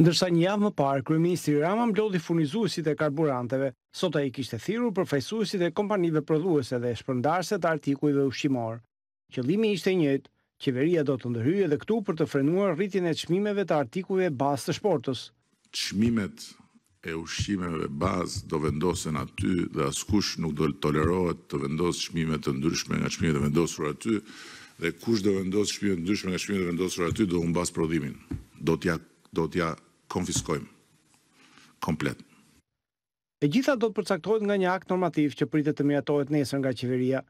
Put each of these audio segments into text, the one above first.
ndërsa një javë më parë, kryeministri Rama mblodhi furnizuesit e karburanteve. Sot ai kishte thirrur përfaqësuesit e kompanive prodhuese dhe shpërndarëse të artikujve ushqimor. Qëllimi ishte i njëjtë, qeveria do të ndërhyjë edhe këtu për të frenuar rritjen e çmimeve të artikujve bazë të shportës. Çmimet e ushqimeve bazë do vendosen aty dhe askush nuk do tolerohet të vendosë çmime të ndryshme nga çmimet e vendosura aty dhe kush do vendosë çmime të ndryshme nga çmimet e vendosura aty do humbas prodhimin. Do t'ja do t'ja konfiskojmë komplet. E gjitha do të përcaktohet nga një akt normativ që pritet të miratohet nesër nga qeveria.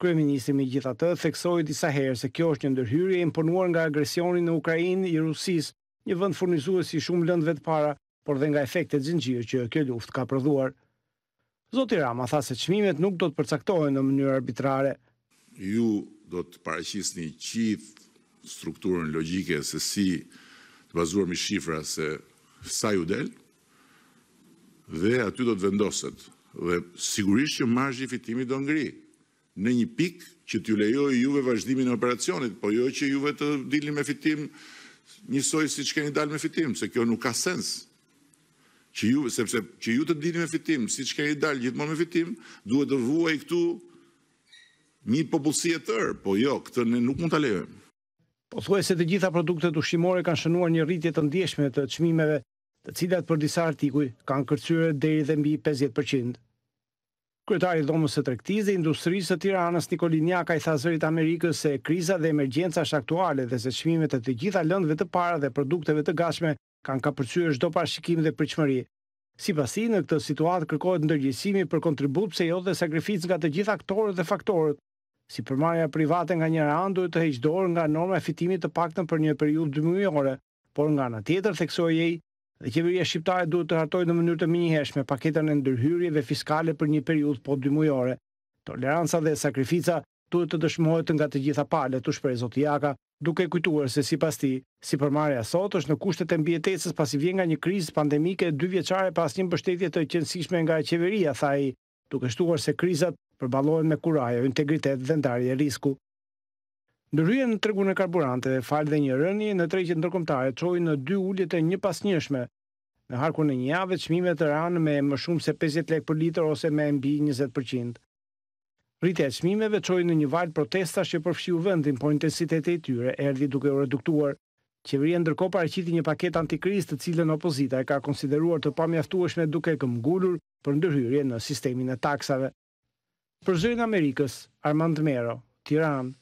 Kryeministri me gjitha të theksojt disa herë se kjo është një ndërhyrje imponuar nga agresionin në Ukrajin i Rusis, një vënd furnizuës si shumë lëndë të para, por dhe nga efektet zinëgjirë që kjo luft ka prodhuar. Zoti Rama tha se qmimet nuk do të përcaktohen në mënyrë arbitrare. Ju do të pareqisni qithë strukturën logike se si nështë të bazuar mi shifra se sa ju del, dhe aty do të vendoset. Dhe sigurisht që margjë i fitimi do ngri, në një pik që t'ju lejoj juve vazhdimin e operacionit, po jo që juve të dilin me fitim njësoj si që keni dal me fitim, se kjo nuk ka sens. Që ju, sepse që ju të dilin me fitim, si që keni dal gjithmon me fitim, duhet të vuaj këtu një popullësie tërë, po jo, këtë ne nuk mund lejojmë. Po thuaj se të gjitha produktet ushqimore kanë shënuar një rritje të ndjeshme të çmimeve, të cilat për disa artikuj kanë kërcyer deri dhe mbi 50%. Kryetari i Dhomës së Tregtisë dhe Industrisë së Tiranës Nikolin Jaka i tha zërit Amerikës se kriza dhe emergjenca është aktuale dhe se çmimet e të gjitha lëndëve të para dhe produkteve të gatshme kanë kapërcyer çdo parashikim dhe pritshmëri. Sipas asaj, në këtë situatë kërkohet ndërgjegjësimi për kontribut pse jo dhe sakrificë nga të gjitha aktorët dhe faktorët, si përmarja private nga njëra anë duhet të heqë dorë nga norma e fitimit të paktën për një periudhë dëmëjore, por nga ana tjetër theksoi ai dhe qeveria shqiptare duhet të hartojë në mënyrë të menjëhershme paketën e ndërhyrjeve fiskale për një periudhë po dëmëjore. Toleranca dhe sakrifica duhet të dëshmohet nga të gjitha palët, u shpreh Zoti Jaka, duke kujtuar se sipas tij, si përmarja sot është në kushtet e pas i vjen nga një krizë pandemike dy vjeçare pas një mbështetje të qëndrueshme nga qeveria, thaj, duke shtuar se krizat përbalohen me kurajo, integritet, dhe ndarje risku. Në në tregun e karburanteve, falë dhe një rëni në treqet ndërkomtare çoi në dy ulljet e një pas njëshme. Në harku në njave, qmime të ranë me më shumë se 50 lek për liter ose me mbi 20%. Rritja e çmimeve çoi në një val protesta që përfshiu vendin, por intensiteti i tyre erdhi duke u reduktuar. Qeveria ndërkohë paraqiti një paketë antikriz, të cilën opozita e ka konsideruar të pamjaftueshme duke këmbgulur për ndërhyrje në sistemin e taksave. Për zërin Amerikës, Armand Mero, Tiranë,